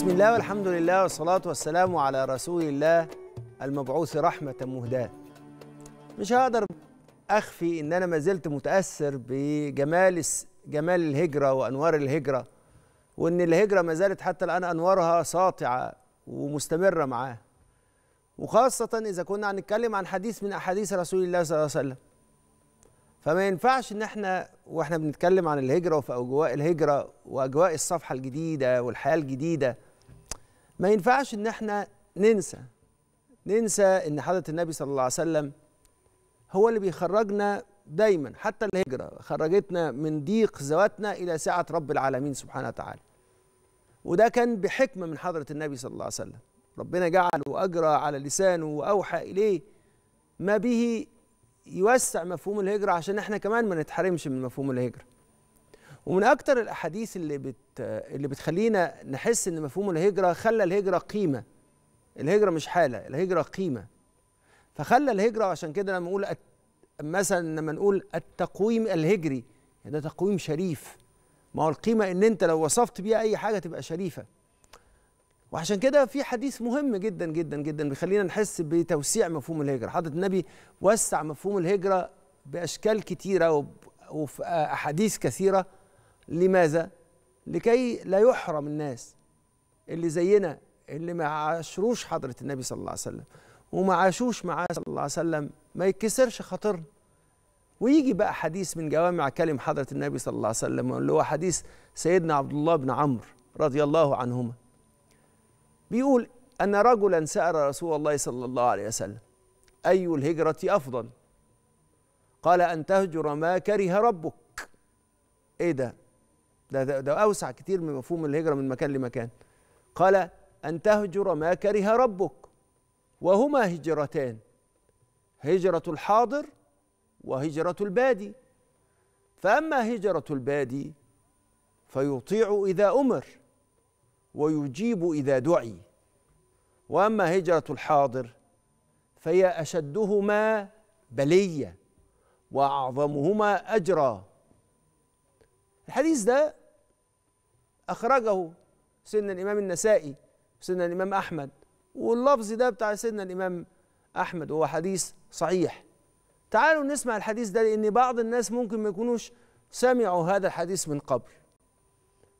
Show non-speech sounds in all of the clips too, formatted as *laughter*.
بسم الله والحمد لله والصلاة والسلام على رسول الله المبعوث رحمة مهداة مش هقدر أخفي إن أنا ما زلت متأثر بجمال جمال الهجرة وأنوار الهجرة وإن الهجرة ما زالت حتى الآن أنوارها ساطعة ومستمرة معاه وخاصة إذا كنا هنتكلم عن حديث من أحاديث رسول الله صلى الله عليه وسلم فما ينفعش ان احنا واحنا بنتكلم عن الهجره وفي اجواء الهجره واجواء الصفحه الجديده والحياه الجديده ما ينفعش ان احنا ننسى ننسى ان حضره النبي صلى الله عليه وسلم هو اللي بيخرجنا دايما حتى الهجره خرجتنا من ضيق ذواتنا الى سعه رب العالمين سبحانه وتعالى وده كان بحكمه من حضره النبي صلى الله عليه وسلم ربنا جعله اجرى على لسانه واوحى اليه ما به يوسع مفهوم الهجره عشان احنا كمان ما نتحرمش من مفهوم الهجره ومن اكثر الاحاديث اللي بت اللي بتخلينا نحس ان مفهوم الهجره خلى الهجره قيمه الهجره مش حاله الهجره قيمه فخلى الهجره عشان كده لما نقول مثلا لما نقول التقويم الهجري ده تقويم شريف ما هو القيمه ان انت لو وصفت بيها اي حاجه تبقى شريفه وعشان كده في حديث مهم جدا جدا جدا بيخلينا نحس بتوسيع مفهوم الهجره حضره النبي وسع مفهوم الهجره باشكال كثيره وفي احاديث كثيره لماذا؟ لكي لا يحرم الناس اللي زينا اللي ما عاشروش حضرة النبي صلى الله عليه وسلم وما عاشوش معاه صلى الله عليه وسلم ما يتكسرش خاطرنا ويجي بقى حديث من جوامع كلم حضرة النبي صلى الله عليه وسلم اللي هو حديث سيدنا عبد الله بن عمرو رضي الله عنهما بيقول أن رجلا سأل رسول الله صلى الله عليه وسلم أي الهجرة أفضل قال أن تهجر ما كره ربك إيه ده ده, ده, ده أوسع كتير من مفهوم الهجرة من مكان لمكان قال أن تهجر ما كره ربك وهما هجرتان هجرة الحاضر وهجرة البادي فأما هجرة البادي فيطيع إذا أمر ويجيب إذا دعي وأما هجرة الحاضر فهي أشدهما بلية وأعظمهما أجرا الحديث ده أخرجه سيدنا الإمام النسائي وسيدنا الإمام أحمد واللفظ ده بتاع سيدنا الإمام أحمد وهو حديث صحيح تعالوا نسمع الحديث ده لأن بعض الناس ممكن ما يكونوش سمعوا هذا الحديث من قبل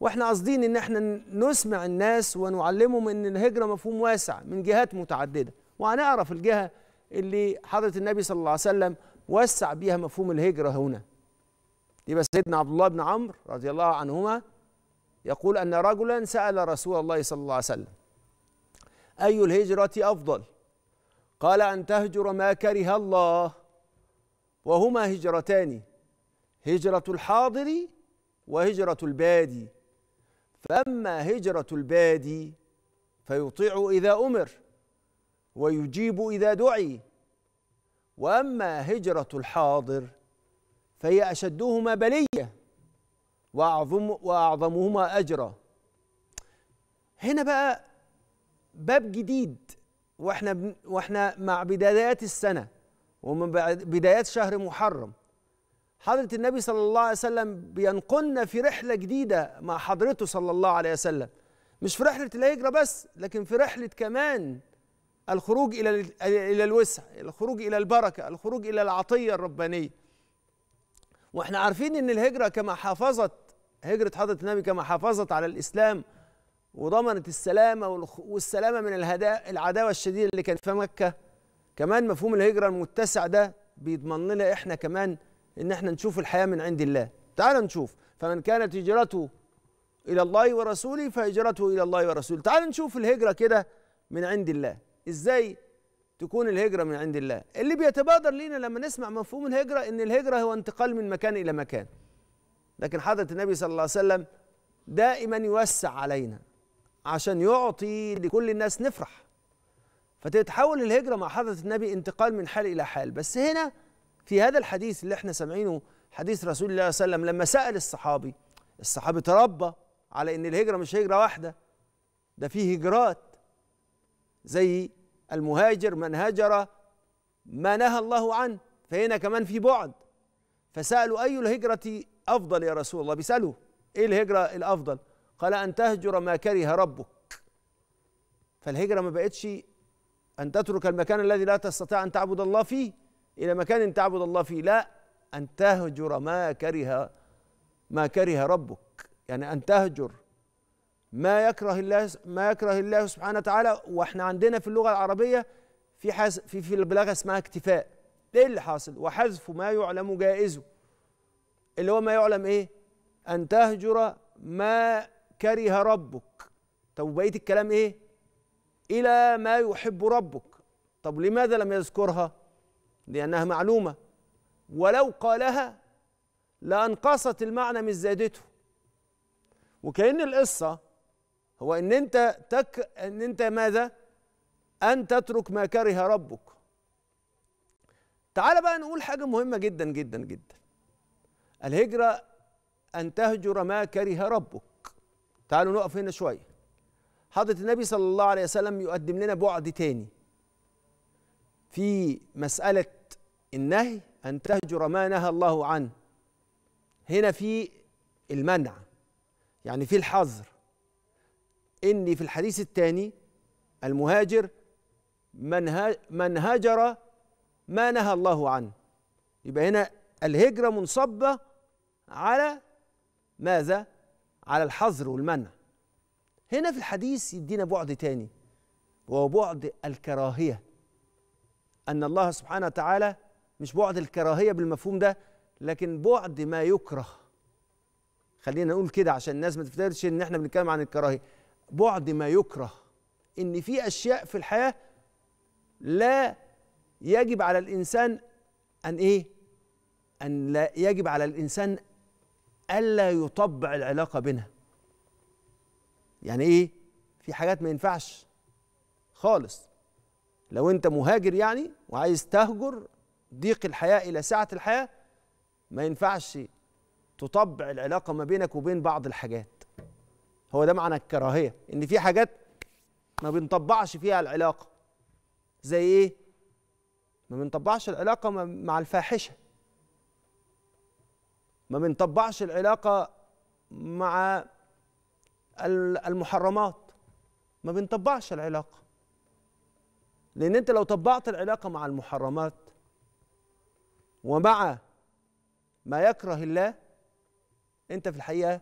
واحنا قاصدين ان احنا نسمع الناس ونعلمهم ان الهجره مفهوم واسع من جهات متعدده وهنعرف الجهه اللي حضره النبي صلى الله عليه وسلم وسع بيها مفهوم الهجره هنا يبقى سيدنا عبد الله بن عمرو رضي الله عنهما يقول أن رجلا سأل رسول الله صلى الله عليه وسلم أي الهجرة أفضل قال أن تهجر ما كره الله وهما هجرتان هجرة الحاضر وهجرة البادي فأما هجرة البادي فيطيع إذا أمر ويجيب إذا دعي وأما هجرة الحاضر فهي أشدهما بلية وأعظم وأعظمهما أجرا هنا بقى باب جديد واحنا واحنا مع بدايات السنه ومن بدايات شهر محرم حضرة النبي صلى الله عليه وسلم بينقلنا في رحلة جديدة مع حضرته صلى الله عليه وسلم مش في رحلة الهجرة بس لكن في رحلة كمان الخروج إلى إلى الوسع الخروج إلى البركة الخروج إلى العطية الربانية واحنا عارفين ان الهجره كما حافظت هجره حضره النبي كما حافظت على الاسلام وضمنت السلامه والسلامه من الهدا العداوه الشديده اللي كانت في مكه كمان مفهوم الهجره المتسع ده بيضمن لنا احنا كمان ان احنا نشوف الحياه من عند الله تعال نشوف فمن كانت هجرته الى الله ورسوله فهجرته الى الله ورسوله تعال نشوف الهجره كده من عند الله ازاي تكون الهجرة من عند الله اللي بيتبادر لينا لما نسمع مفهوم الهجرة إن الهجرة هو انتقال من مكان إلى مكان لكن حضرة النبي صلى الله عليه وسلم دائما يوسع علينا عشان يعطي لكل الناس نفرح فتتحول الهجرة مع حضرة النبي انتقال من حال إلى حال بس هنا في هذا الحديث اللي احنا سامعينه حديث رسول الله صلى الله عليه وسلم لما سأل الصحابي الصحابي تربى على ان الهجرة مش هجرة واحدة ده فيه هجرات زي المهاجر من هجر ما نهى الله عنه فهنا كمان في بعد فسألوا أي الهجرة أفضل يا رسول الله بيسألوا إيه الهجرة الأفضل قال أن تهجر ما كره ربك فالهجرة ما بقتش أن تترك المكان الذي لا تستطيع أن تعبد الله فيه إلى مكان تعبد الله فيه لا أن تهجر ما كره ما كره ربك يعني أن تهجر ما يكره الله ما يكره الله سبحانه وتعالى واحنا عندنا في اللغه العربيه في حز في في البلاغه اسمها اكتفاء ايه اللي حاصل وحذف ما يعلم جائزه اللي هو ما يعلم ايه ان تهجر ما كره ربك طب وبقيه الكلام ايه الى ما يحب ربك طب لماذا لم يذكرها لانها معلومه ولو قالها لانقصت المعنى من زادته وكأن القصة هو ان انت تك ان انت ماذا ان تترك ما كره ربك تعال بقى نقول حاجه مهمه جدا جدا جدا الهجره ان تهجر ما كره ربك تعالوا نقف هنا شويه حضره النبي صلى الله عليه وسلم يقدم لنا بعد تاني في مساله النهي ان تهجر ما نهى الله عنه هنا في المنع يعني في الحظر إني في الحديث الثاني المهاجر من من هاجر ما نهى الله عنه يبقى هنا الهجرة منصبة على ماذا؟ على الحظر والمنع هنا في الحديث يدينا بعد تاني وهو بعد الكراهية أن الله سبحانه وتعالى مش بعد الكراهية بالمفهوم ده لكن بعد ما يكره خلينا نقول كده عشان الناس ما تفتكرش ان احنا بنتكلم عن الكراهيه بعد ما يكره ان في اشياء في الحياه لا يجب على الانسان ان ايه ان لا يجب على الانسان الا يطبع العلاقه بينها يعني ايه في حاجات ما ينفعش خالص لو انت مهاجر يعني وعايز تهجر ضيق الحياه الى سعه الحياه ما ينفعش تطبع العلاقه ما بينك وبين بعض الحاجات هو ده معنى الكراهيه ان في حاجات ما بنطبعش فيها العلاقه زي ايه ما بنطبعش العلاقه مع الفاحشه ما بنطبعش العلاقه مع المحرمات ما بنطبعش العلاقه لان انت لو طبعت العلاقه مع المحرمات ومع ما يكره الله انت في الحقيقه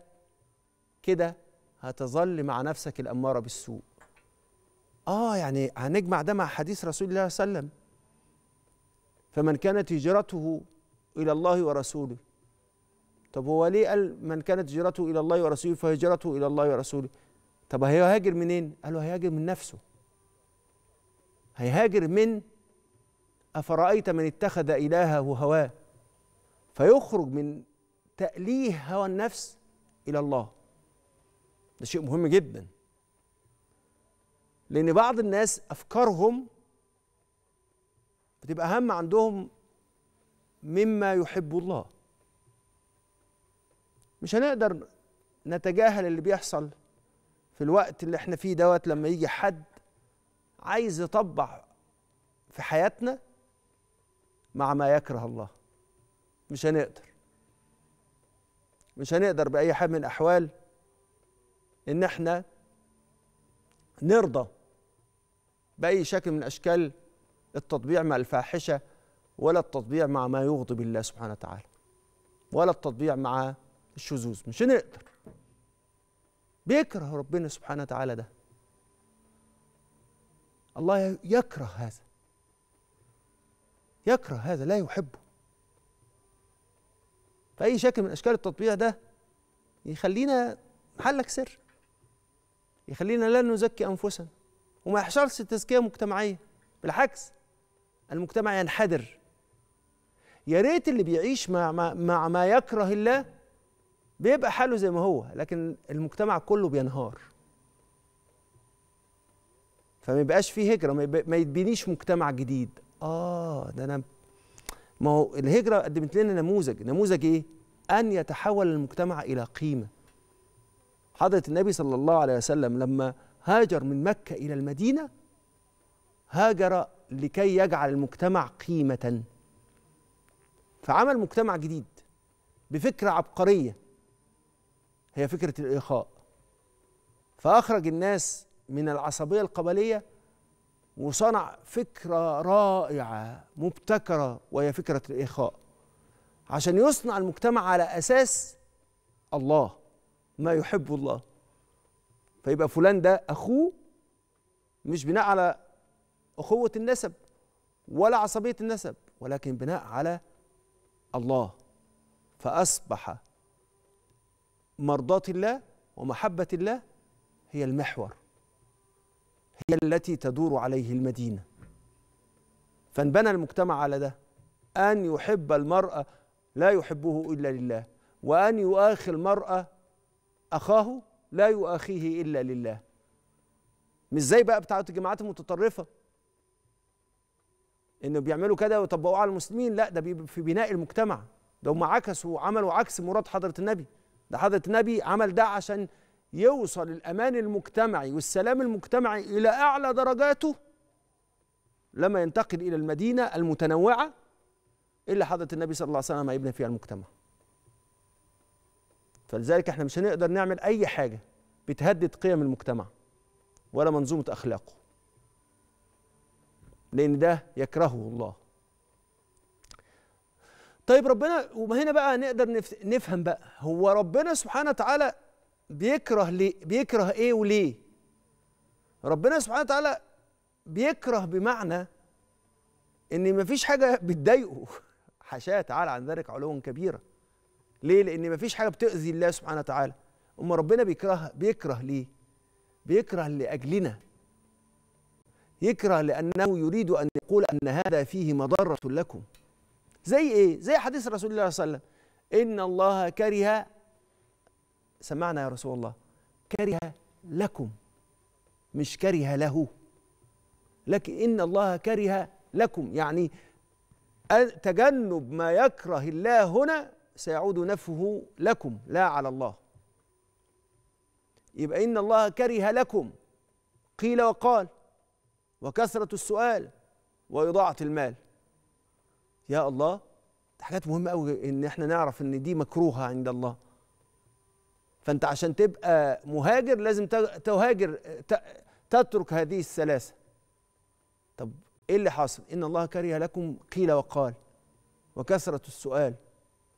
كده هتظل مع نفسك الأمارة بالسوء آه يعني هنجمع ده مع حديث رسول الله صلى الله عليه وسلم فمن كانت هجرته إلى الله ورسوله طب هو ليه قال من كانت هجرته إلى الله ورسوله فهجرته إلى الله ورسوله طب هيهاجر منين؟ قالوا هيهاجر من نفسه هيهاجر من أفرأيت من اتخذ إلهه هواه فيخرج من تأليه هوى النفس إلى الله ده شيء مهم جدا لان بعض الناس افكارهم بتبقى اهم عندهم مما يحب الله مش هنقدر نتجاهل اللي بيحصل في الوقت اللي احنا فيه دوت لما يجي حد عايز يطبع في حياتنا مع ما يكره الله مش هنقدر مش هنقدر بأي حال من الأحوال ان احنا نرضى باي شكل من اشكال التطبيع مع الفاحشه ولا التطبيع مع ما يغضب الله سبحانه وتعالى ولا التطبيع مع الشذوذ مش هنقدر بيكره ربنا سبحانه وتعالى ده الله يكره هذا يكره هذا لا يحبه فأي شكل من أشكال التطبيع ده يخلينا محلك سر يخلينا لا نزكي أنفسنا وما يحصلش تزكية مجتمعية بالعكس المجتمع ينحدر يا ريت اللي بيعيش مع, ما, مع ما يكره الله بيبقى حاله زي ما هو لكن المجتمع كله بينهار فما يبقاش فيه هجرة ما يتبنيش مجتمع جديد آه ده أنا ما هو الهجرة قدمت لنا نموذج نموذج إيه؟ أن يتحول المجتمع إلى قيمة حضرة النبي صلى الله عليه وسلم لما هاجر من مكة إلى المدينة هاجر لكي يجعل المجتمع قيمة فعمل مجتمع جديد بفكرة عبقرية هي فكرة الإخاء فأخرج الناس من العصبية القبلية وصنع فكرة رائعة مبتكرة وهي فكرة الإخاء عشان يصنع المجتمع على أساس الله ما يحب الله فيبقى فلان ده اخوه مش بناء على اخوه النسب ولا عصبيه النسب ولكن بناء على الله فاصبح مرضاه الله ومحبه الله هي المحور هي التي تدور عليه المدينه فانبنى المجتمع على ده ان يحب المرأة لا يحبه الا لله وان يؤاخي المرأة اخاه لا يؤاخيه الا لله مش زي بقى بتاعه الجماعات المتطرفه انه بيعملوا كده ويطبقوه على المسلمين لا ده في بناء المجتمع ده هم عكسوا وعملوا عكس مراد حضره النبي ده حضره النبي عمل ده عشان يوصل الامان المجتمعي والسلام المجتمعي الى اعلى درجاته لما ينتقل الى المدينه المتنوعه اللي حضره النبي صلى الله عليه وسلم يبني فيها المجتمع فلذلك احنا مش هنقدر نعمل اي حاجه بتهدد قيم المجتمع ولا منظومه اخلاقه لان ده يكرهه الله طيب ربنا وهنا بقى نقدر نفهم بقى هو ربنا سبحانه وتعالى بيكره ليه بيكره ايه وليه ربنا سبحانه وتعالى بيكره بمعنى ان مفيش حاجه بتضايقه *laughs* حاشاه تعالى عن ذلك علوا كبيرا ليه لان مفيش حاجه بتاذي الله سبحانه وتعالى اما ربنا بيكره بيكره ليه بيكره لاجلنا يكره لانه يريد ان يقول ان هذا فيه مضره لكم زي ايه زي حديث رسول الله صلى الله عليه وسلم ان الله كره سمعنا يا رسول الله كره لكم مش كره له لكن ان الله كره لكم يعني تجنب ما يكره الله هنا سيعود نفه لكم لا على الله يبقى إن الله كره لكم قيل وقال وكثرة السؤال وإضاعة المال يا الله حاجات مهمة أوي إن إحنا نعرف إن دي مكروهة عند الله فأنت عشان تبقى مهاجر لازم تهاجر تترك هذه الثلاثة طب إيه اللي حاصل إن الله كره لكم قيل وقال وكثرة السؤال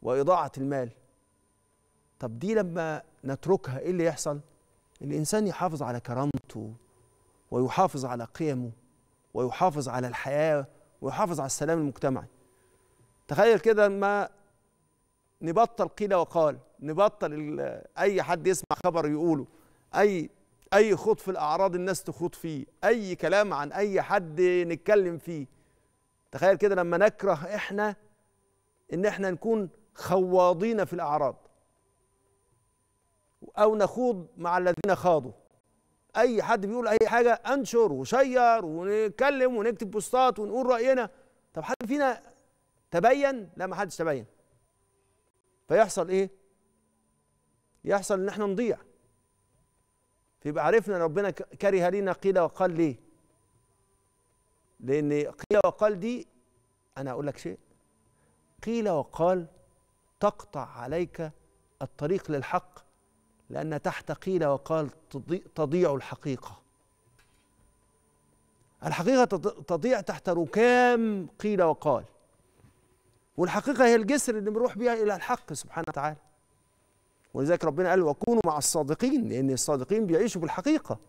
واضاعه المال طب دي لما نتركها ايه اللي يحصل الانسان يحافظ على كرامته ويحافظ على قيمه ويحافظ على الحياه ويحافظ على السلام المجتمعي تخيل كده ما نبطل قيل وقال نبطل اي حد يسمع خبر يقوله اي اي خوض في الاعراض الناس تخوض فيه اي كلام عن اي حد نتكلم فيه تخيل كده لما نكره احنا ان احنا نكون خواضين في الأعراض أو نخوض مع الذين خاضوا أي حد بيقول أي حاجة أنشر وشير ونتكلم ونكتب بوستات ونقول رأينا طب حد فينا تبين لا ما حدش تبين فيحصل إيه يحصل إن إحنا نضيع فيبقى عرفنا ان ربنا كره لنا قيل وقال ليه لان قيل وقال دي انا اقول لك شيء قيل وقال تقطع عليك الطريق للحق لأن تحت قيل وقال تضيع الحقيقة الحقيقة تضيع تحت ركام قيل وقال والحقيقة هي الجسر اللي بنروح بيها إلى الحق سبحانه وتعالى ولذلك ربنا قال وكونوا مع الصادقين لأن الصادقين بيعيشوا بالحقيقة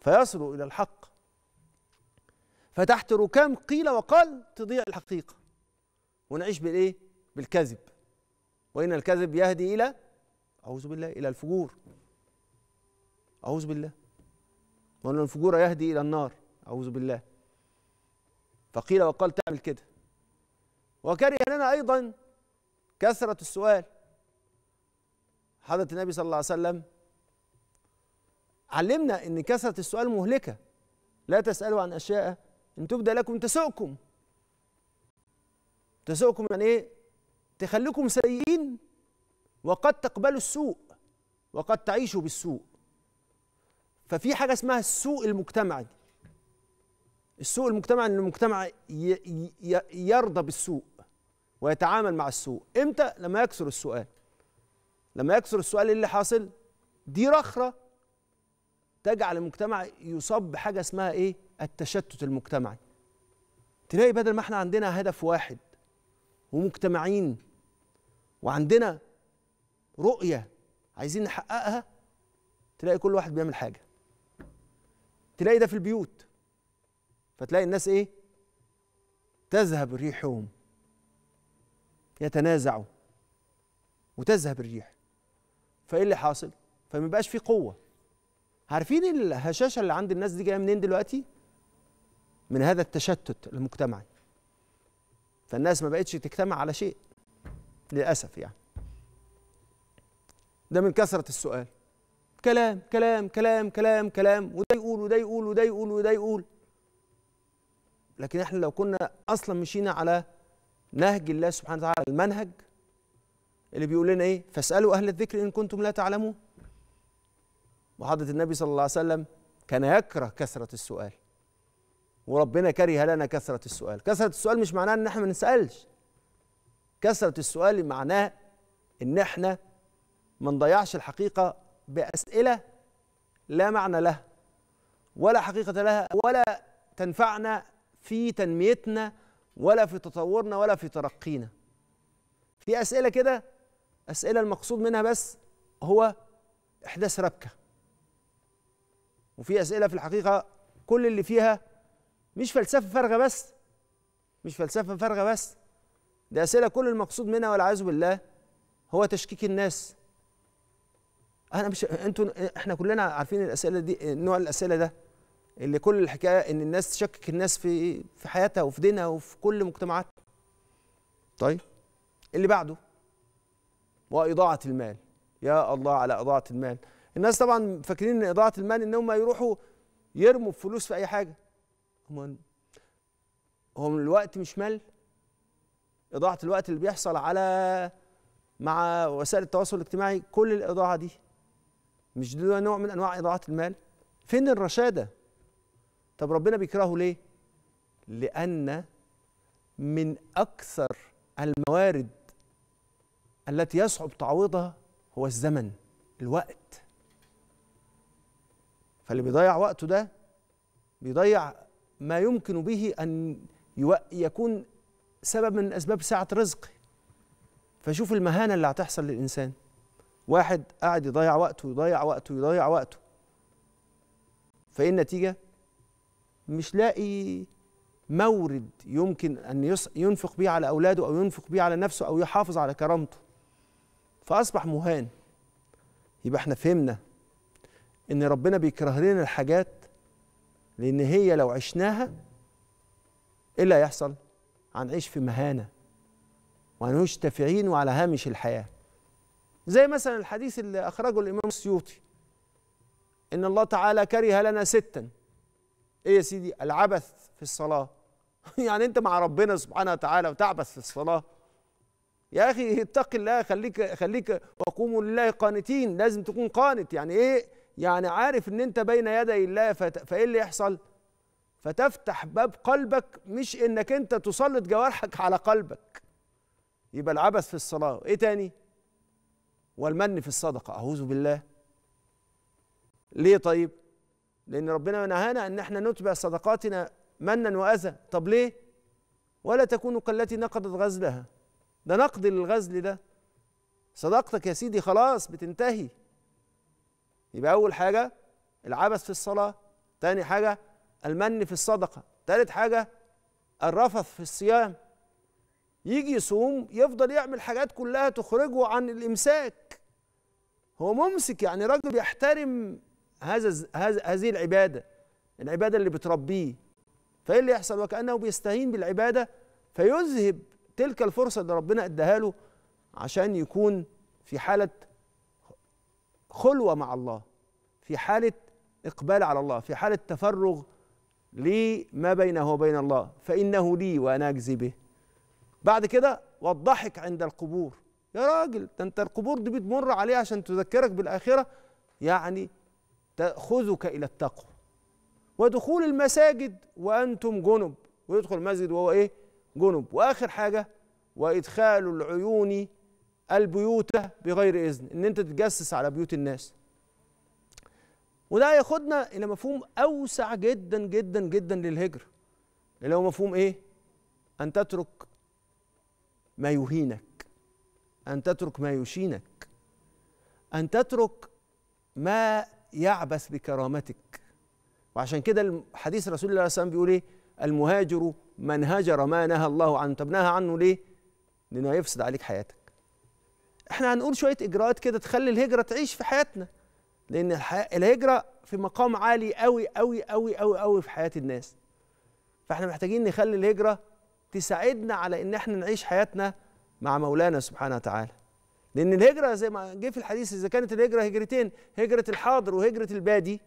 فيصلوا إلى الحق فتحت ركام قيل وقال تضيع الحقيقة ونعيش بالإيه؟ بالكذب وإن الكذب يهدي إلى أعوذ بالله إلى الفجور أعوذ بالله وأن الفجور يهدي إلى النار أعوذ بالله فقيل وقال تعمل كده وكره لنا أيضا كثرة السؤال حضرة النبي صلى الله عليه وسلم علمنا أن كثرة السؤال مهلكة لا تسألوا عن أشياء إن تبدى لكم تسؤكم تسؤكم يعني إيه تخليكم سيئين وقد تقبلوا السوء وقد تعيشوا بالسوء ففي حاجة اسمها السوء المجتمعي السوء المجتمعي ان المجتمع يرضى بالسوء ويتعامل مع السوء امتى لما يكثر السؤال لما يكثر السؤال اللي حاصل دي رخرة تجعل المجتمع يصاب بحاجة اسمها ايه التشتت المجتمعي تلاقي بدل ما احنا عندنا هدف واحد ومجتمعين وعندنا رؤية عايزين نحققها تلاقي كل واحد بيعمل حاجة تلاقي ده في البيوت فتلاقي الناس ايه تذهب ريحهم يتنازعوا وتذهب الريح فايه اللي حاصل فما بقاش في قوه عارفين الهشاشه اللي عند الناس دي جايه منين دلوقتي من هذا التشتت المجتمعي فالناس ما بقتش تجتمع على شيء للأسف يعني ده من كثرة السؤال كلام كلام كلام كلام كلام وده يقول وده يقول وده يقول وده يقول لكن احنا لو كنا اصلا مشينا على نهج الله سبحانه وتعالى المنهج اللي بيقول لنا ايه فاسالوا اهل الذكر ان كنتم لا تعلمون وحضره النبي صلى الله عليه وسلم كان يكره كثره السؤال وربنا كره لنا كثرة السؤال كثرة السؤال مش معناه ان احنا ما نسألش كثرة السؤال معناه ان احنا ما نضيعش الحقيقة بأسئلة لا معنى لها ولا حقيقة لها ولا تنفعنا في تنميتنا ولا في تطورنا ولا في ترقينا في أسئلة كده أسئلة المقصود منها بس هو إحداث ربكة وفي أسئلة في الحقيقة كل اللي فيها مش فلسفه فارغه بس مش فلسفه فارغه بس دي اسئله كل المقصود منها والعياذ بالله هو تشكيك الناس انا مش انتوا احنا كلنا عارفين الاسئله دي نوع الاسئله ده اللي كل الحكايه ان الناس تشكك الناس في في حياتها وفي دينها وفي كل مجتمعاتها طيب اللي بعده واضاعه المال يا الله على اضاعه المال الناس طبعا فاكرين ان اضاعه المال ان هم يروحوا يرموا فلوس في اي حاجه ما هو الوقت مش مال إضاعة الوقت اللي بيحصل على مع وسائل التواصل الاجتماعي كل الإضاعة دي مش ده نوع من أنواع إضاعة المال فين الرشادة طب ربنا بيكرهه ليه لأن من أكثر الموارد التي يصعب تعويضها هو الزمن الوقت فاللي بيضيع وقته ده بيضيع ما يمكن به أن يكون سبب من أسباب سعة رزقه فشوف المهانة اللي هتحصل للإنسان واحد قاعد يضيع وقته يضيع وقته يضيع وقته فإيه النتيجة؟ مش لاقي مورد يمكن أن ينفق بيه على أولاده أو ينفق بيه على نفسه أو يحافظ على كرامته فأصبح مهان يبقى احنا فهمنا إن ربنا بيكره لنا الحاجات لأن هي لو عشناها إيه اللي هيحصل؟ هنعيش في مهانة وهنعيش تافهين وعلى هامش الحياة زي مثلا الحديث اللي أخرجه الإمام السيوطي إن الله تعالى كره لنا ستا إيه يا سيدي؟ العبث في الصلاة *laughs* يعني أنت مع ربنا سبحانه وتعالى وتعبث في الصلاة يا أخي اتق الله خليك خليك وقوموا لله قانتين لازم تكون قانت يعني إيه يعني عارف ان انت بين يدي الله فت... فايه اللي يحصل فتفتح باب قلبك مش انك انت تسلط جوارحك على قلبك يبقى العبث في الصلاه ايه تاني والمن في الصدقه اعوذ بالله ليه طيب لان ربنا نهانا ان احنا نتبع صدقاتنا منا واذى طب ليه ولا تكونوا كالتي نقضت غزلها ده نقد للغزل ده صدقتك يا سيدي خلاص بتنتهي يبقى أول حاجة العبث في الصلاة تاني حاجة المن في الصدقة تالت حاجة الرفث في الصيام يجي يصوم يفضل يعمل حاجات كلها تخرجه عن الإمساك هو ممسك يعني راجل يحترم هذا هذه العبادة العبادة اللي بتربيه فإيه اللي يحصل وكأنه بيستهين بالعبادة فيذهب تلك الفرصة اللي ربنا اداها له عشان يكون في حالة خلوه مع الله في حاله اقبال على الله في حاله تفرغ لما بينه وبين الله فانه لي وانا اجزي به بعد كده والضحك عند القبور يا راجل ده انت القبور دي بتمر عليها عشان تذكرك بالاخره يعني تاخذك الى التقوى ودخول المساجد وانتم جنب ويدخل المسجد وهو ايه جنب واخر حاجه وادخال العيون البيوت بغير إذن إن أنت تتجسس على بيوت الناس وده ياخدنا إلى مفهوم أوسع جدا جدا جدا للهجر اللي هو مفهوم إيه؟ أن تترك ما يهينك أن تترك ما يشينك أن تترك ما يعبث بكرامتك وعشان كده حديث رسول الله صلى الله عليه وسلم بيقول ايه المهاجر من هاجر ما نهى الله عنه طب نهى عنه ليه لانه هيفسد عليك حياتك احنا هنقول شويه اجراءات كده تخلي الهجره تعيش في حياتنا لان الهجره في مقام عالي قوي قوي قوي قوي قوي في حياه الناس فاحنا محتاجين نخلي الهجره تساعدنا على ان احنا نعيش حياتنا مع مولانا سبحانه وتعالى لان الهجره زي ما جه في الحديث اذا كانت الهجره هجرتين هجره الحاضر وهجره البادي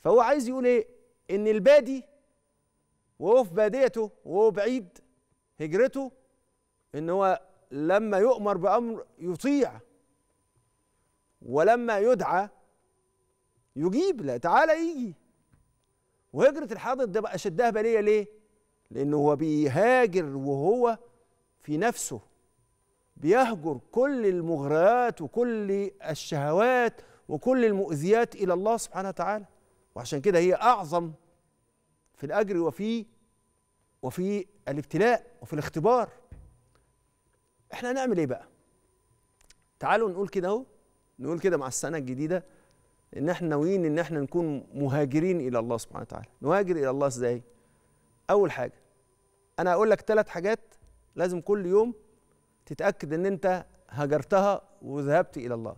فهو عايز يقول ايه ان البادي وهو في باديته وهو بعيد هجرته ان هو لما يؤمر بأمر يطيع ولما يدعى يجيب لا تعالى يجي وهجرة الحاضر ده بقى شدها بلية ليه؟ لأنه هو بيهاجر وهو في نفسه بيهجر كل المغريات وكل الشهوات وكل المؤذيات إلى الله سبحانه وتعالى وعشان كده هي أعظم في الأجر وفي وفي الابتلاء وفي الاختبار احنا هنعمل ايه بقى تعالوا نقول كده اهو نقول كده مع السنه الجديده ان احنا ناويين ان احنا نكون مهاجرين الى الله سبحانه وتعالى نهاجر الى الله ازاي اول حاجه انا هقول لك ثلاث حاجات لازم كل يوم تتاكد ان انت هجرتها وذهبت الى الله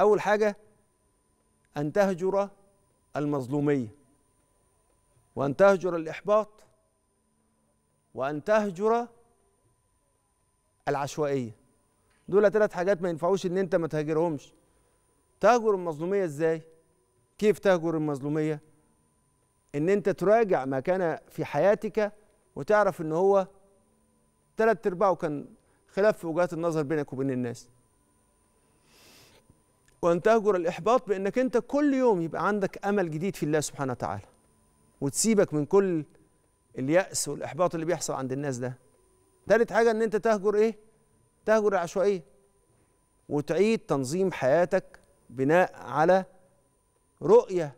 اول حاجه ان تهجر المظلوميه وان تهجر الاحباط وان تهجر العشوائيه دول ثلاث حاجات ما ينفعوش ان انت ما تهاجرهمش تهجر المظلوميه ازاي كيف تهجر المظلوميه ان انت تراجع ما كان في حياتك وتعرف ان هو ثلاث ارباعه كان خلاف في وجهات النظر بينك وبين الناس وان تهجر الاحباط بانك انت كل يوم يبقى عندك امل جديد في الله سبحانه وتعالى وتسيبك من كل الياس والاحباط اللي بيحصل عند الناس ده تالت حاجه ان انت تهجر ايه تهجر العشوائيه وتعيد تنظيم حياتك بناء على رؤيه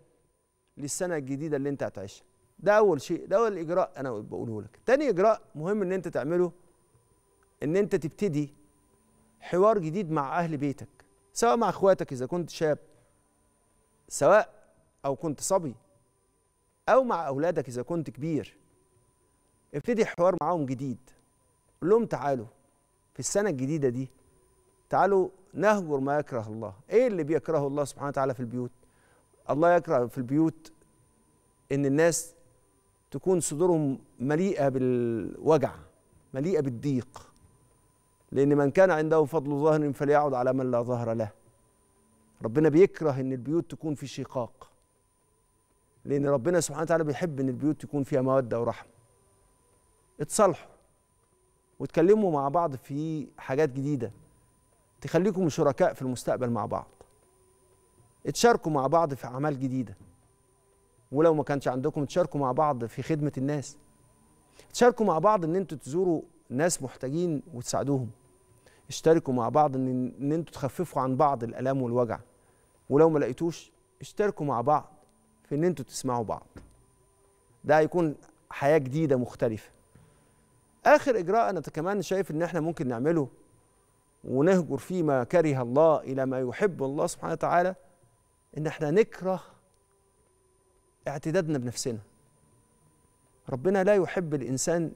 للسنه الجديده اللي انت هتعيشها ده اول شيء ده اول اجراء انا بقوله لك تاني اجراء مهم ان انت تعمله ان انت تبتدي حوار جديد مع اهل بيتك سواء مع اخواتك اذا كنت شاب سواء او كنت صبي او مع اولادك اذا كنت كبير ابتدي حوار معاهم جديد قول لهم تعالوا في السنة الجديدة دي تعالوا نهجر ما يكره الله ايه اللي بيكرهه الله سبحانه وتعالى في البيوت الله يكره في البيوت ان الناس تكون صدورهم مليئة بالوجع مليئة بالضيق لأن من كان عنده فضل ظاهر فليعد على من لا ظهر له ربنا بيكره ان البيوت تكون في شقاق لان ربنا سبحانه وتعالى بيحب ان البيوت تكون فيها موده ورحمه اتصالحوا وتكلموا مع بعض في حاجات جديدة تخليكم شركاء في المستقبل مع بعض اتشاركوا مع بعض في أعمال جديدة ولو ما كانش عندكم تشاركوا مع بعض في خدمة الناس تشاركوا مع بعض ان انتوا تزوروا ناس محتاجين وتساعدوهم اشتركوا مع بعض ان انتوا تخففوا عن بعض الالام والوجع ولو ما لقيتوش اشتركوا مع بعض في ان انتوا تسمعوا بعض ده هيكون حياه جديده مختلفه اخر اجراء انا كمان شايف ان احنا ممكن نعمله ونهجر فيما كره الله الى ما يحب الله سبحانه وتعالى ان احنا نكره اعتدادنا بنفسنا ربنا لا يحب الانسان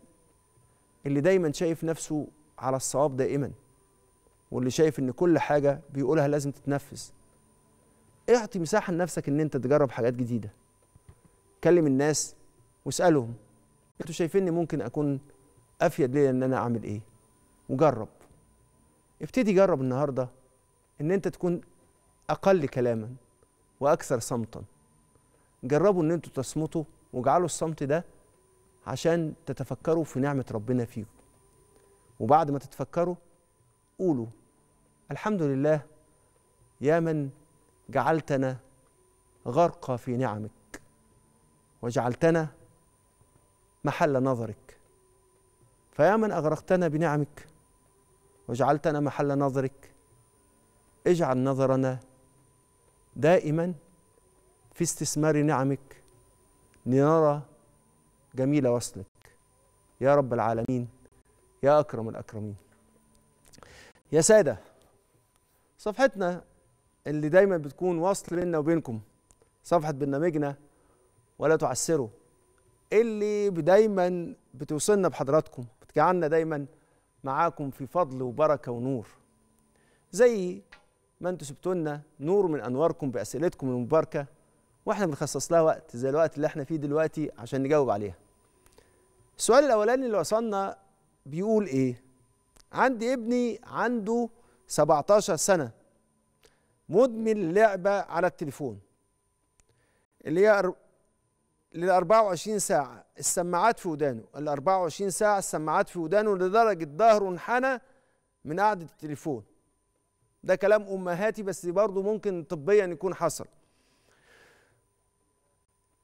اللي دايما شايف نفسه على الصواب دائما واللي شايف ان كل حاجه بيقولها لازم تتنفذ اعطي مساحه لنفسك ان انت تجرب حاجات جديده كلم الناس واسالهم انتوا شايفيني ممكن اكون افيد ليا ان انا اعمل ايه وجرب ابتدي جرب النهارده ان انت تكون اقل كلاما واكثر صمتا جربوا ان انتوا تصمتوا واجعلوا الصمت ده عشان تتفكروا في نعمه ربنا فيكم وبعد ما تتفكروا قولوا الحمد لله يا من جعلتنا غرقى في نعمك وجعلتنا محل نظرك فيا من اغرقتنا بنعمك وجعلتنا محل نظرك اجعل نظرنا دائما في استثمار نعمك لنرى جميل وصلك يا رب العالمين يا اكرم الاكرمين يا ساده صفحتنا اللي دايما بتكون وصل بيننا وبينكم صفحه برنامجنا ولا تعسروا اللي دايما بتوصلنا بحضراتكم اجعلنا دايما معاكم في فضل وبركة ونور زي ما انتوا سبتوا لنا نور من انواركم باسئلتكم المباركه واحنا بنخصص لها وقت زي الوقت اللي احنا فيه دلوقتي عشان نجاوب عليها. السؤال الاولاني اللي وصلنا بيقول ايه؟ عندي ابني عنده 17 سنه مدمن لعبه على التليفون اللي هي لل 24 ساعة السماعات في ودانه ال 24 ساعة السماعات في ودانه لدرجة ظهره انحنى من قعدة التليفون ده كلام أمهاتي بس برضه ممكن طبيا يكون حصل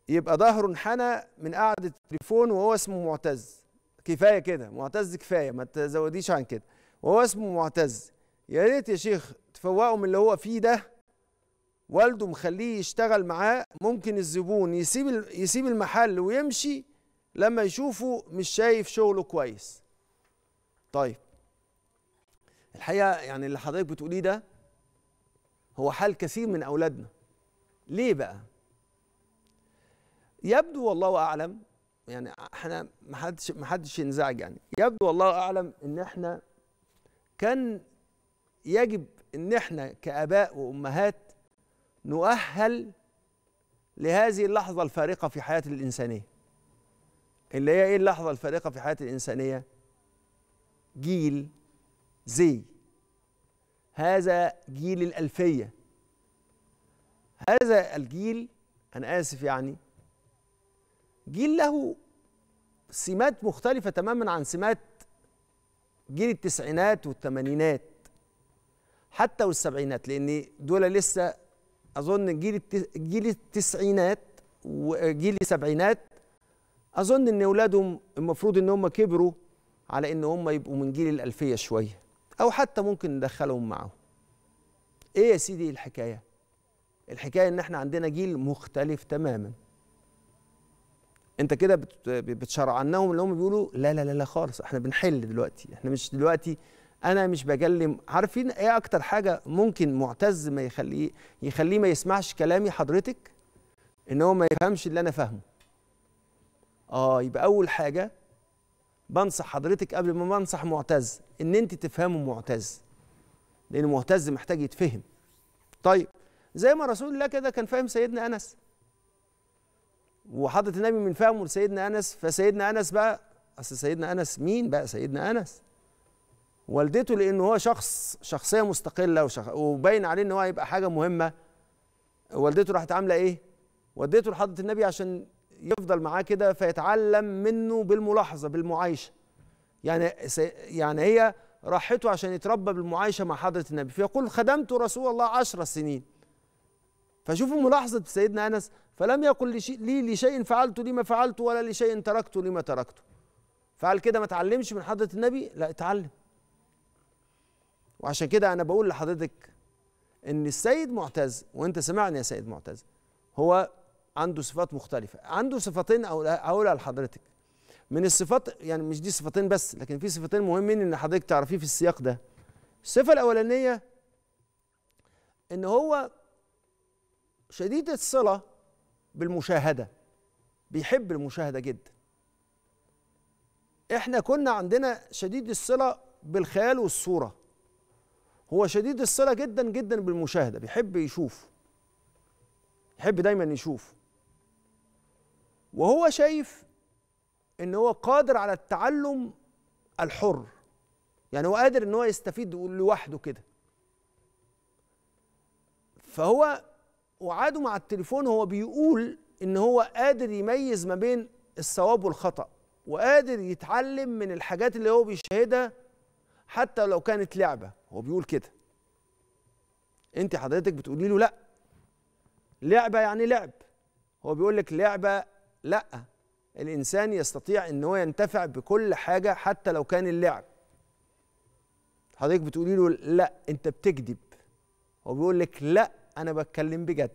يبقى ظهره انحنى من قعدة التليفون وهو اسمه معتز كفاية كده معتز كفاية ما تزوديش عن كده وهو اسمه معتز يا ريت يا شيخ تفوقوا من اللي هو فيه ده والده مخليه يشتغل معاه ممكن الزبون يسيب يسيب المحل ويمشي لما يشوفه مش شايف شغله كويس طيب الحقيقه يعني اللي حضرتك بتقوليه ده هو حال كثير من اولادنا ليه بقى يبدو والله اعلم يعني احنا ما حدش ما حدش ينزعج يعني يبدو والله اعلم ان احنا كان يجب ان احنا كاباء وامهات نؤهل لهذه اللحظة الفارقة في حياة الإنسانية اللي هي إيه اللحظة الفارقة في حياة الإنسانية جيل زي هذا جيل الألفية هذا الجيل أنا آسف يعني جيل له سمات مختلفة تماما عن سمات جيل التسعينات والثمانينات حتى والسبعينات لأن دول لسه اظن جيل جيل التسعينات وجيل السبعينات اظن ان اولادهم المفروض ان هم كبروا على ان هم يبقوا من جيل الالفيه شويه او حتى ممكن ندخلهم معاهم ايه يا سيدي الحكايه الحكايه ان احنا عندنا جيل مختلف تماما انت كده بتشرعنهم اللي هم بيقولوا لا لا لا لا خالص احنا بنحل دلوقتي احنا مش دلوقتي انا مش بكلم عارفين ايه اكتر حاجه ممكن معتز ما يخليه يخليه ما يسمعش كلامي حضرتك ان هو ما يفهمش اللي انا فاهمه اه يبقى اول حاجه بنصح حضرتك قبل ما بنصح معتز ان انت تفهموا معتز لان معتز محتاج يتفهم طيب زي ما رسول الله كده كان فاهم سيدنا انس وحضرة النبي من فهمه لسيدنا انس فسيدنا انس بقى اصل سيدنا انس مين بقى سيدنا انس والدته لأنه هو شخص شخصية مستقلة وشخ... وباين عليه إن هو هيبقى حاجة مهمة والدته راحت عاملة إيه؟ وديته لحضرة النبي عشان يفضل معاه كده فيتعلم منه بالملاحظة بالمعايشة يعني يعني هي راحته عشان يتربى بالمعايشة مع حضرة النبي فيقول خدمت رسول الله عشر سنين فشوفوا ملاحظة سيدنا أنس فلم يقل لشي لي لشيء فعلت لما فعلت ولا لشيء تركته لما تركته فعل كده ما تعلمش من حضرة النبي لا اتعلم وعشان كده انا بقول لحضرتك ان السيد معتز وانت سمعني يا سيد معتز هو عنده صفات مختلفه عنده صفتين اقولها لحضرتك من الصفات يعني مش دي صفتين بس لكن في صفتين مهمين ان حضرتك تعرفيه في السياق ده الصفه الاولانيه ان هو شديد الصله بالمشاهده بيحب المشاهده جدا احنا كنا عندنا شديد الصله بالخيال والصوره هو شديد الصله جدا جدا بالمشاهده بيحب يشوف يحب دايما يشوف وهو شايف ان هو قادر على التعلم الحر يعني هو قادر ان هو يستفيد لوحده كده فهو وعاده مع التليفون هو بيقول ان هو قادر يميز ما بين الصواب والخطأ وقادر يتعلم من الحاجات اللي هو بيشاهدها حتى لو كانت لعبه هو بيقول كده انت حضرتك بتقولي له لا لعبه يعني لعب هو بيقول لك لعبه لا الانسان يستطيع ان هو ينتفع بكل حاجه حتى لو كان اللعب حضرتك بتقولي له لا انت بتكذب هو بيقول لك لا انا بتكلم بجد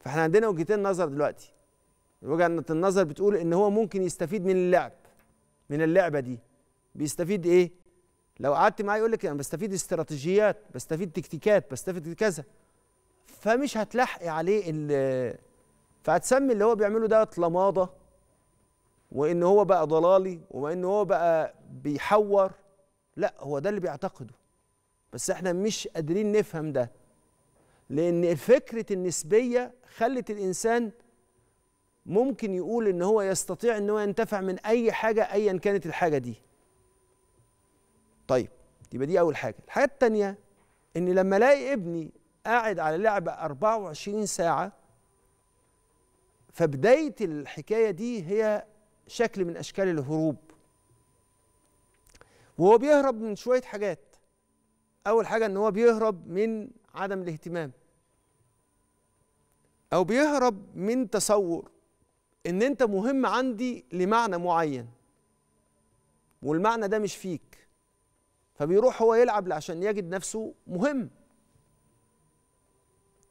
فاحنا عندنا وجهتين نظر دلوقتي وجهه النظر بتقول ان هو ممكن يستفيد من اللعب من اللعبه دي بيستفيد ايه لو قعدت معاه يقول لك انا يعني بستفيد استراتيجيات بستفيد تكتيكات بستفيد كذا فمش هتلحقي عليه ال فهتسمي اللي هو بيعمله ده لماضه وان هو بقى ضلالي وان هو بقى بيحور لا هو ده اللي بيعتقده بس احنا مش قادرين نفهم ده لان فكره النسبيه خلت الانسان ممكن يقول ان هو يستطيع ان هو ينتفع من اي حاجه ايا كانت الحاجه دي طيب يبقى دي اول حاجه الحاجه الثانيه ان لما الاقي ابني قاعد على لعبه 24 ساعه فبدايه الحكايه دي هي شكل من اشكال الهروب وهو بيهرب من شويه حاجات اول حاجه ان هو بيهرب من عدم الاهتمام او بيهرب من تصور ان انت مهم عندي لمعنى معين والمعنى ده مش فيك فبيروح هو يلعب عشان يجد نفسه مهم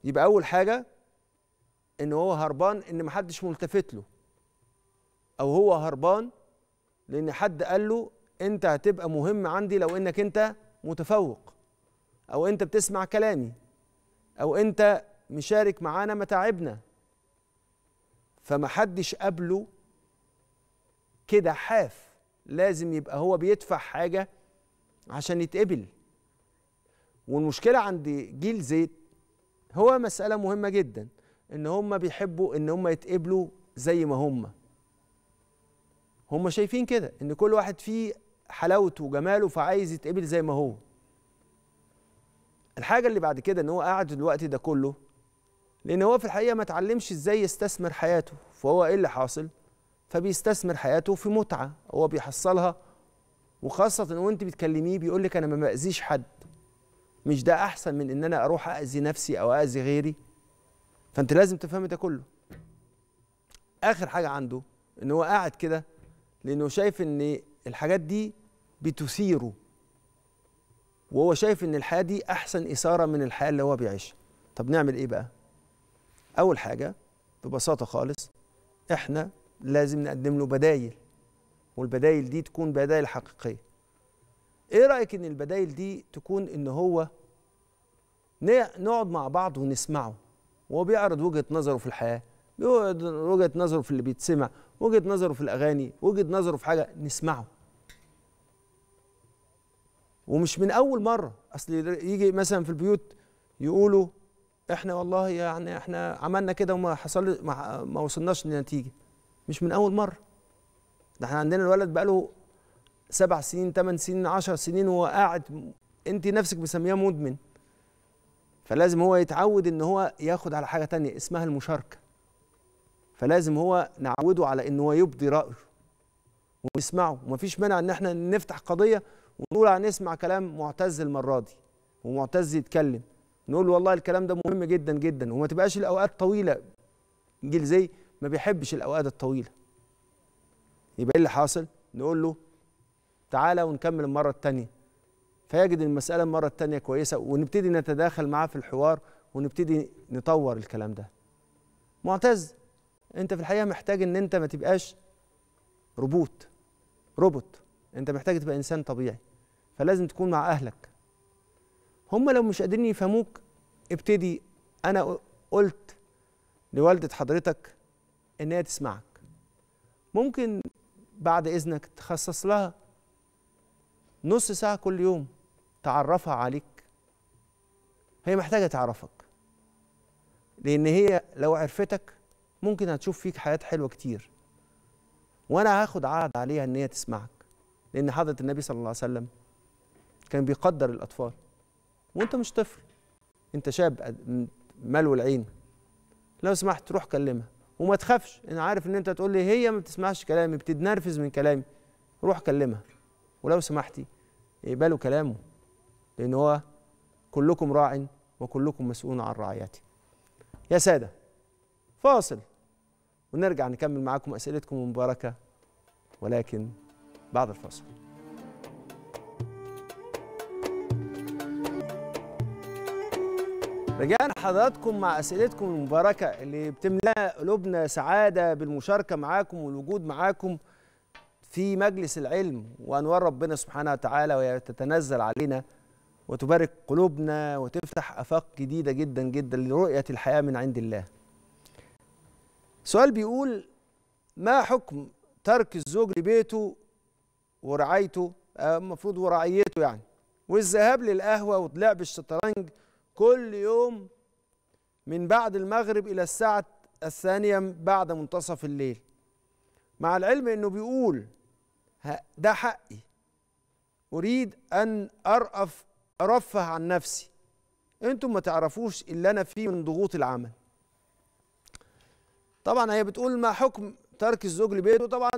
يبقى اول حاجه ان هو هربان ان محدش ملتفت له او هو هربان لان حد قال له انت هتبقى مهم عندي لو انك انت متفوق او انت بتسمع كلامي او انت مشارك معانا متاعبنا فمحدش قابله كده حاف لازم يبقى هو بيدفع حاجه عشان يتقبل والمشكله عند جيل زيت هو مساله مهمه جدا ان هم بيحبوا ان هم يتقبلوا زي ما هم هم شايفين كده ان كل واحد فيه حلاوته وجماله فعايز يتقبل زي ما هو الحاجه اللي بعد كده ان هو قاعد الوقت ده كله لان هو في الحقيقه ما اتعلمش ازاي يستثمر حياته فهو ايه اللي حاصل فبيستثمر حياته في متعه هو بيحصلها وخاصة وانت بتكلميه بيقول لك انا ما باذيش حد مش ده احسن من ان انا اروح أأذي نفسي او أأذي غيري فانت لازم تفهم ده كله اخر حاجة عنده ان هو قاعد كده لانه شايف ان الحاجات دي بتثيره وهو شايف ان الحياه دي احسن اثاره من الحياه اللي هو بيعيشها طب نعمل ايه بقى اول حاجه ببساطه خالص احنا لازم نقدم له بدايل والبدايل دي تكون بدايل حقيقيه ايه رايك ان البدايل دي تكون ان هو نقعد مع بعض ونسمعه وهو بيعرض وجهه نظره في الحياه بيقعد وجهه نظره في اللي بيتسمع وجهه نظره في الاغاني وجهه نظره في حاجه نسمعه ومش من اول مره اصل يجي مثلا في البيوت يقولوا احنا والله يعني احنا عملنا كده وما حصل ما, ما وصلناش لنتيجه مش من اول مره ده احنا عندنا الولد بقاله سبع سنين ثمان سنين عشر سنين وهو قاعد انت نفسك مسميه مدمن فلازم هو يتعود ان هو ياخد على حاجه تانية اسمها المشاركه فلازم هو نعوده على ان هو يبدي رايه ونسمعه ومفيش مانع ان احنا نفتح قضيه ونقول هنسمع كلام معتز المره دي ومعتز يتكلم نقول والله الكلام ده مهم جدا جدا وما تبقاش الاوقات طويله جيل زي ما بيحبش الاوقات الطويله يبقى ايه اللي حاصل؟ نقول له تعالى ونكمل المرة التانية فيجد المسألة المرة التانية كويسة ونبتدي نتداخل معاه في الحوار ونبتدي نطور الكلام ده معتز انت في الحقيقة محتاج ان انت ما تبقاش روبوت روبوت انت محتاج تبقى انسان طبيعي فلازم تكون مع اهلك هم لو مش قادرين يفهموك ابتدي انا قلت لوالدة حضرتك ان هي تسمعك ممكن بعد إذنك تخصص لها نص ساعة كل يوم تعرفها عليك هي محتاجة تعرفك لأن هي لو عرفتك ممكن هتشوف فيك حياة حلوة كتير وأنا هاخد عهد عليها إن هي تسمعك لأن حضرة النبي صلى الله عليه وسلم كان بيقدر الأطفال وأنت مش طفل أنت شاب ملو العين لو سمحت روح كلمها وما تخافش انا عارف ان انت تقول لي هي ما بتسمعش كلامي بتتنرفز من كلامي روح كلمها ولو سمحتي اقبلوا كلامه لان هو كلكم راع وكلكم مسؤول عن رعايته يا ساده فاصل ونرجع نكمل معاكم اسئلتكم المباركه ولكن بعد الفاصل رجعنا حضراتكم مع اسئلتكم المباركه اللي بتملا قلوبنا سعاده بالمشاركه معاكم والوجود معاكم في مجلس العلم وانوار ربنا سبحانه وتعالى وتتنزل علينا وتبارك قلوبنا وتفتح افاق جديده جدا جدا لرؤيه الحياه من عند الله. سؤال بيقول ما حكم ترك الزوج لبيته ورعايته آه، المفروض ورعيته يعني والذهاب للقهوه ولعب الشطرنج كل يوم من بعد المغرب إلى الساعة الثانية بعد منتصف الليل مع العلم أنه بيقول ده حقي أريد أن أرأف أرفه عن نفسي أنتم ما تعرفوش اللي أنا فيه من ضغوط العمل طبعا هي بتقول ما حكم ترك الزوج لبيته طبعا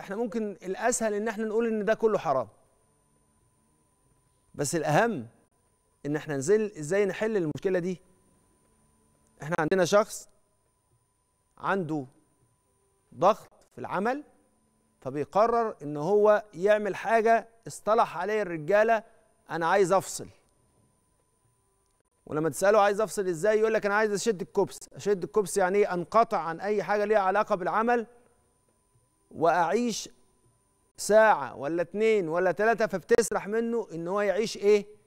احنا ممكن الأسهل ان احنا نقول ان ده كله حرام بس الأهم ان احنا نزل ازاي نحل المشكله دي احنا عندنا شخص عنده ضغط في العمل فبيقرر ان هو يعمل حاجه اصطلح عليه الرجاله انا عايز افصل ولما تساله عايز افصل ازاي يقول لك انا عايز اشد الكوبس اشد الكوبس يعني ايه انقطع عن اي حاجه ليها علاقه بالعمل واعيش ساعه ولا اتنين ولا تلاته فبتسرح منه ان هو يعيش ايه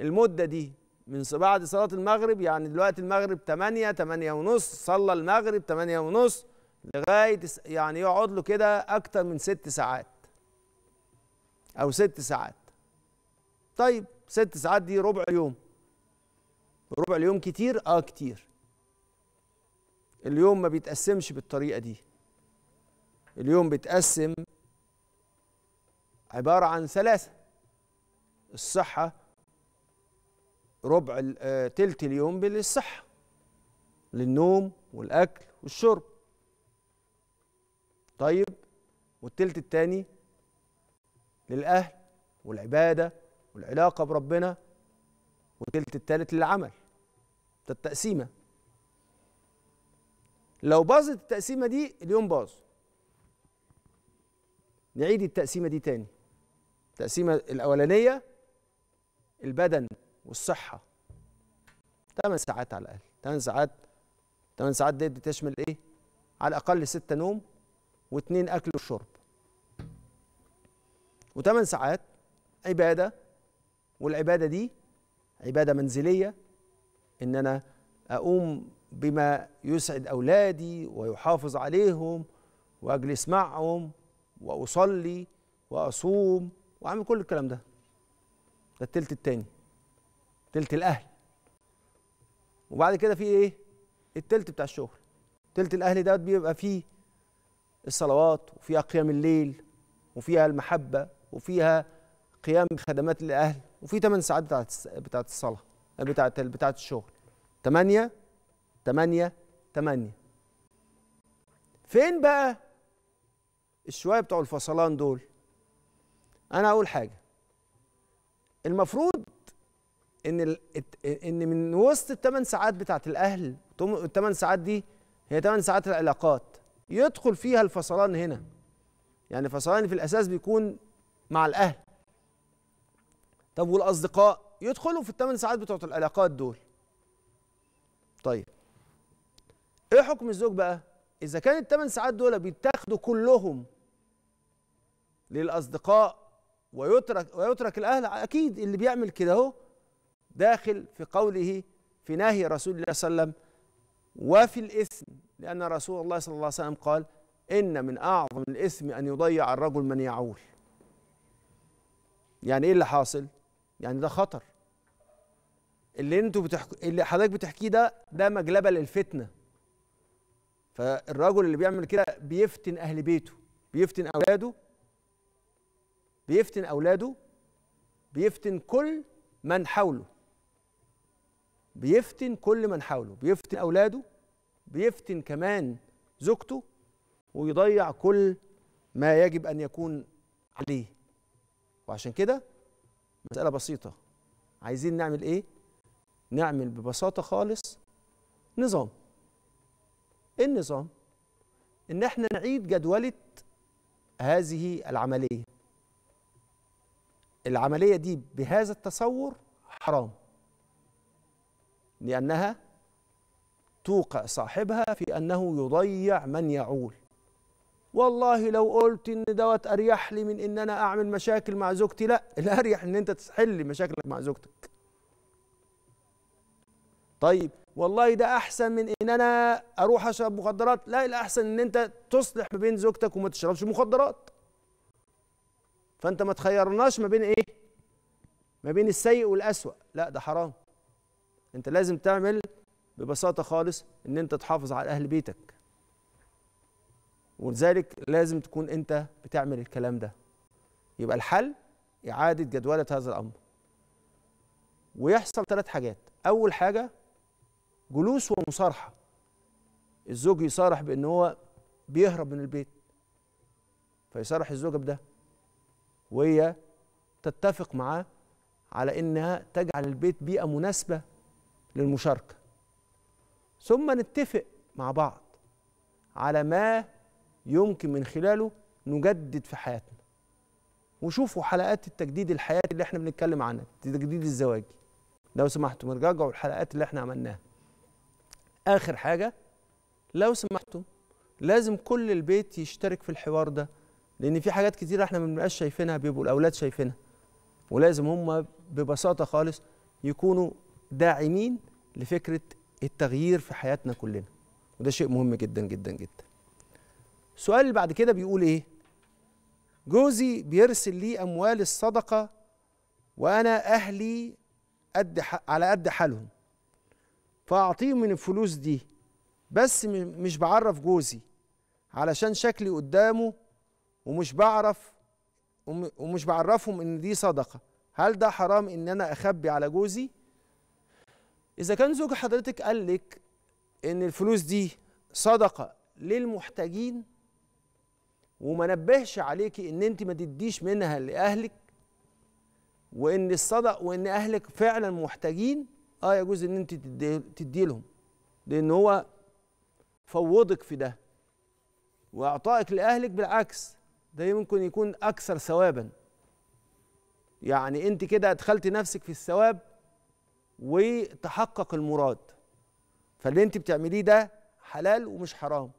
المدة دي من بعد صلاة المغرب يعني دلوقتي المغرب 8 8 ونص صلى المغرب 8 ونص لغاية يعني يقعد له كده أكتر من ست ساعات أو ست ساعات طيب ست ساعات دي ربع يوم ربع اليوم كتير اه كتير اليوم ما بيتقسمش بالطريقة دي اليوم بيتقسم عبارة عن ثلاثة الصحة ربع آه، تلت اليوم للصحة للنوم والأكل والشرب طيب والتلت التاني للأهل والعبادة والعلاقة بربنا والتلت التالت للعمل ده التقسيمة لو باظت التقسيمة دي اليوم باظ نعيد التقسيمة دي تاني التقسيمة الأولانية البدن والصحه 8 ساعات على الاقل 8 ساعات 8 ساعات دي بتشمل ايه على الاقل 6 نوم و2 اكل وشرب و8 ساعات عباده والعباده دي عباده منزليه ان انا اقوم بما يسعد اولادي ويحافظ عليهم واجلس معهم واصلي واصوم واعمل كل الكلام ده ده التلت التاني تلت الاهل وبعد كده في ايه التلت بتاع الشغل تلت الاهل ده بيبقى فيه الصلوات وفيها قيام الليل وفيها المحبه وفيها قيام خدمات الاهل وفي 8 ساعات بتاعت بتاعت الصلاه بتاعت بتاعت الشغل 8 8 8 فين بقى الشويه بتوع الفصلان دول انا اقول حاجه المفروض ان ان من وسط الثمان ساعات بتاعت الاهل الثمان ساعات دي هي ثمان ساعات العلاقات يدخل فيها الفصلان هنا يعني فصلان في الاساس بيكون مع الاهل طب والاصدقاء يدخلوا في الثمان ساعات بتوع العلاقات دول طيب ايه حكم الزوج بقى اذا كان الثمان ساعات دول بيتاخدوا كلهم للاصدقاء ويترك ويترك الاهل اكيد اللي بيعمل كده اهو داخل في قوله في نهي رسول الله صلى الله عليه وسلم وفي الإثم لأن رسول الله صلى الله عليه وسلم قال إن من أعظم الإثم أن يضيع الرجل من يعول يعني إيه اللي حاصل؟ يعني ده خطر اللي انتوا بتحك... اللي حضرتك بتحكيه ده ده مجلبه للفتنه فالرجل اللي بيعمل كده بيفتن اهل بيته بيفتن اولاده بيفتن اولاده بيفتن كل من حوله بيفتن كل من حوله بيفتن أولاده بيفتن كمان زوجته ويضيع كل ما يجب أن يكون عليه وعشان كده مسألة بسيطة عايزين نعمل إيه؟ نعمل ببساطة خالص نظام إيه النظام إن إحنا نعيد جدولة هذه العملية العملية دي بهذا التصور حرام لأنها توقع صاحبها في أنه يضيع من يعول والله لو قلت إن دوت أريح لي من إن أنا أعمل مشاكل مع زوجتي لا *laughs* الأريح إن أنت تحل مشاكلك مع زوجتك طيب والله ده أحسن من إن أنا أروح أشرب مخدرات لا الأحسن إن أنت تصلح ما بين زوجتك وما تشربش مخدرات فأنت ما تخيرناش ما بين إيه ما بين السيء والأسوأ لا ده حرام انت لازم تعمل ببساطه خالص ان انت تحافظ على اهل بيتك ولذلك لازم تكون انت بتعمل الكلام ده يبقى الحل اعاده جدوله هذا الامر ويحصل ثلاث حاجات اول حاجه جلوس ومصارحه الزوج يصارح بان هو بيهرب من البيت فيصارح الزوجه بده وهي تتفق معاه على انها تجعل البيت بيئه مناسبه للمشاركه ثم نتفق مع بعض على ما يمكن من خلاله نجدد في حياتنا وشوفوا حلقات التجديد الحياتي اللي احنا بنتكلم عنها تجديد الزواج لو سمحتم رجعوا الحلقات اللي احنا عملناها اخر حاجه لو سمحتم لازم كل البيت يشترك في الحوار ده لان في حاجات كتير احنا ما بنبقاش شايفينها بيبقوا الاولاد شايفينها ولازم هم ببساطه خالص يكونوا داعمين لفكره التغيير في حياتنا كلنا وده شيء مهم جدا جدا جدا السؤال اللي بعد كده بيقول ايه جوزي بيرسل لي اموال الصدقه وانا اهلي قد على قد حالهم فاعطيه من الفلوس دي بس مش بعرف جوزي علشان شكلي قدامه ومش بعرف ومش بعرفهم ان دي صدقه هل ده حرام ان انا اخبي على جوزي إذا كان زوج حضرتك قال لك إن الفلوس دي صدقة للمحتاجين وما نبهش عليكي إن أنت ما تديش منها لأهلك وإن الصدق وإن أهلك فعلا محتاجين أه يجوز إن أنت تدي لهم لأن هو فوضك في ده وإعطائك لأهلك بالعكس ده يمكن يكون أكثر ثوابا يعني أنت كده أدخلت نفسك في الثواب وتحقق المراد فاللي انت بتعمليه ده حلال ومش حرام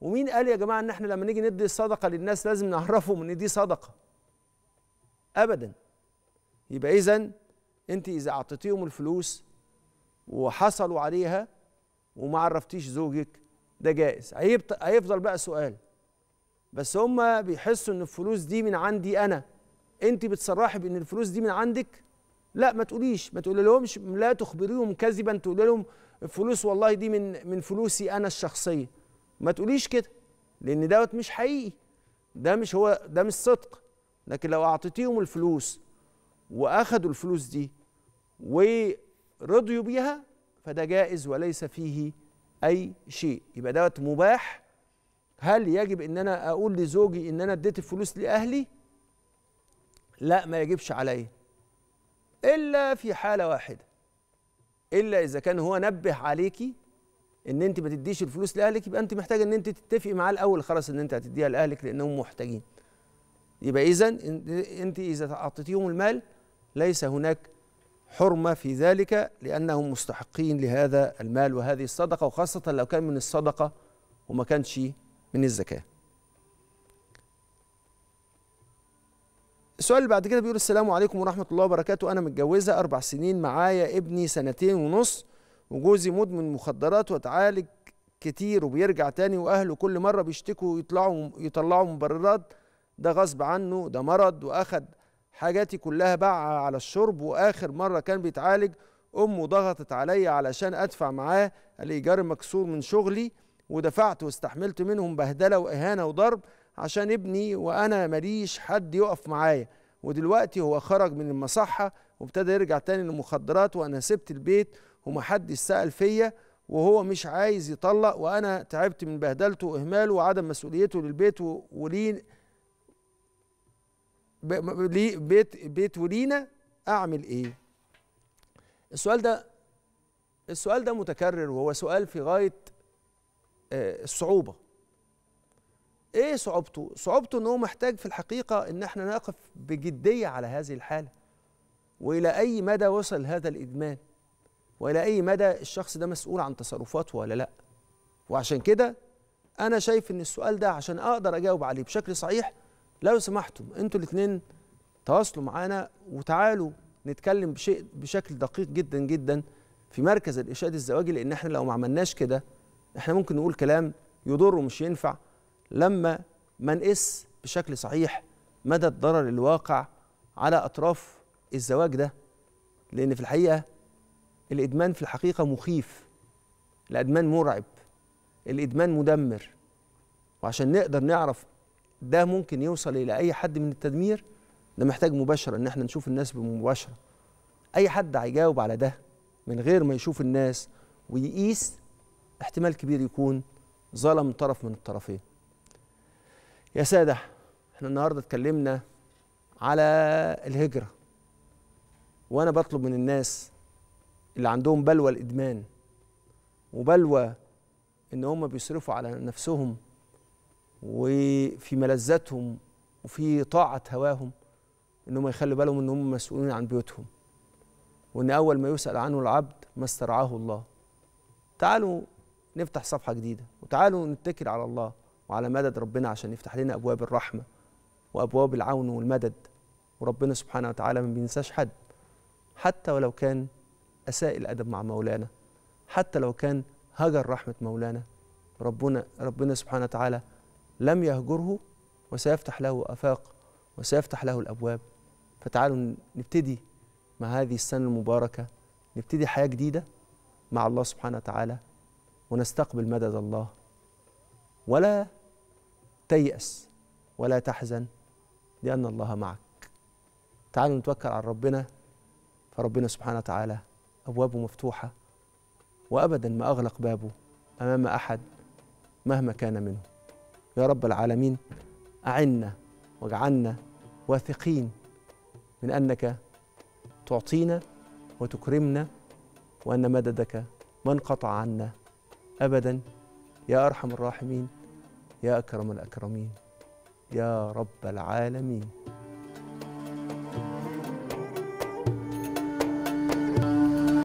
ومين قال يا جماعه ان احنا لما نيجي ندي الصدقه للناس لازم نعرفهم ان دي صدقه ابدا يبقى اذا انت اذا اعطيتيهم الفلوس وحصلوا عليها وما عرفتيش زوجك ده جائز هيفضل بقى سؤال بس هم بيحسوا ان الفلوس دي من عندي انا انت بتصرحي بان الفلوس دي من عندك لا ما تقوليش ما تقول لهمش لا تخبريهم كذبا تقول لهم فلوس والله دي من من فلوسي انا الشخصيه ما تقوليش كده لان دوت مش حقيقي ده مش هو ده مش صدق لكن لو اعطيتيهم الفلوس واخدوا الفلوس دي ورضيوا بيها فده جائز وليس فيه اي شيء يبقى دوت مباح هل يجب ان انا اقول لزوجي ان انا اديت الفلوس لاهلي لا ما يجبش عليا إلا في حالة واحدة إلا إذا كان هو نبه عليكي إن أنت ما تديش الفلوس لأهلك يبقى أنت محتاجة إن أنت تتفقي معاه الأول خلاص إن أنت هتديها لأهلك لأنهم محتاجين يبقى إذا أنت إذا أعطيتيهم المال ليس هناك حرمة في ذلك لأنهم مستحقين لهذا المال وهذه الصدقة وخاصة لو كان من الصدقة وما كانش من الزكاه السؤال اللي بعد كده بيقول السلام عليكم ورحمه الله وبركاته انا متجوزه اربع سنين معايا ابني سنتين ونص وجوزي مدمن مخدرات وتعالج كتير وبيرجع تاني واهله كل مره بيشتكوا ويطلعوا يطلعوا مبررات ده غصب عنه ده مرض واخد حاجاتي كلها باعها على الشرب واخر مره كان بيتعالج امه ضغطت عليا علشان ادفع معاه الايجار المكسور من شغلي ودفعت واستحملت منهم بهدله واهانه وضرب عشان ابني وانا ماليش حد يقف معايا ودلوقتي هو خرج من المصحه وابتدى يرجع تاني للمخدرات وانا سبت البيت ومحدش سال فيا وهو مش عايز يطلق وانا تعبت من بهدلته واهماله وعدم مسؤوليته للبيت ولين بيت بيت ولينا اعمل ايه السؤال ده السؤال ده متكرر وهو سؤال في غايه آه، الصعوبه ايه صعوبته صعوبته ان هو محتاج في الحقيقه ان احنا نقف بجديه على هذه الحاله والى اي مدى وصل هذا الادمان والى اي مدى الشخص ده مسؤول عن تصرفاته ولا لا وعشان كده انا شايف ان السؤال ده عشان اقدر اجاوب عليه بشكل صحيح لو سمحتم انتوا الاثنين تواصلوا معانا وتعالوا نتكلم بشيء بشكل دقيق جدا جدا في مركز الإشاد الزواجي لأن احنا لو ما عملناش كده احنا ممكن نقول كلام يضر ومش ينفع لما ما نقيس بشكل صحيح مدى الضرر الواقع على أطراف الزواج ده لأن في الحقيقة الإدمان في الحقيقة مخيف الإدمان مرعب الإدمان مدمر وعشان نقدر نعرف ده ممكن يوصل إلى أي حد من التدمير ده محتاج مباشرة إن احنا نشوف الناس بمباشرة أي حد هيجاوب على ده من غير ما يشوف الناس ويقيس احتمال كبير يكون ظلم طرف من الطرفين يا سادة احنا النهاردة اتكلمنا على الهجرة وأنا بطلب من الناس اللي عندهم بلوى الإدمان وبلوى إن هم بيصرفوا على نفسهم وفي ملذاتهم وفي طاعة هواهم إن هم يخلوا بالهم إن هم مسؤولين عن بيوتهم وإن أول ما يسأل عنه العبد ما استرعاه الله تعالوا نفتح صفحة جديدة وتعالوا نتكل على الله وعلى مدد ربنا عشان يفتح لنا ابواب الرحمه وابواب العون والمدد وربنا سبحانه وتعالى ما بينساش حد حتى ولو كان اساء الادب مع مولانا حتى لو كان هجر رحمه مولانا ربنا ربنا سبحانه وتعالى لم يهجره وسيفتح له افاق وسيفتح له الابواب فتعالوا نبتدي مع هذه السنه المباركه نبتدي حياه جديده مع الله سبحانه وتعالى ونستقبل مدد الله ولا تيأس ولا تحزن لأن الله معك تعالوا نتوكل على ربنا فربنا سبحانه وتعالى أبوابه مفتوحة وأبدا ما أغلق بابه أمام أحد مهما كان منه يا رب العالمين أعنا واجعلنا واثقين من أنك تعطينا وتكرمنا وأن مددك ما انقطع عنا أبدا يا أرحم الراحمين يا أكرم الأكرمين يا رب العالمين